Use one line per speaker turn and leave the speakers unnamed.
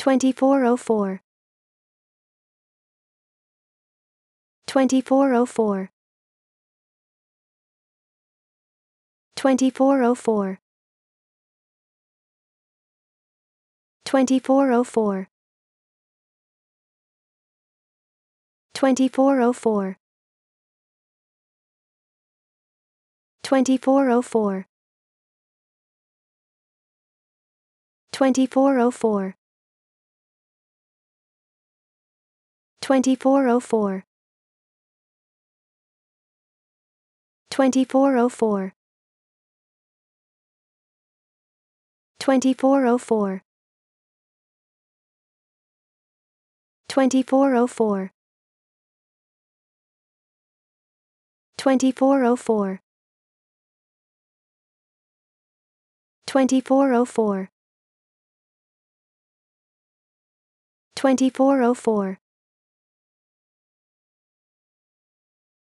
2404 2404 2404 2404 2404 2404 2404 2404 2404 2404 2404 2404 2404 2404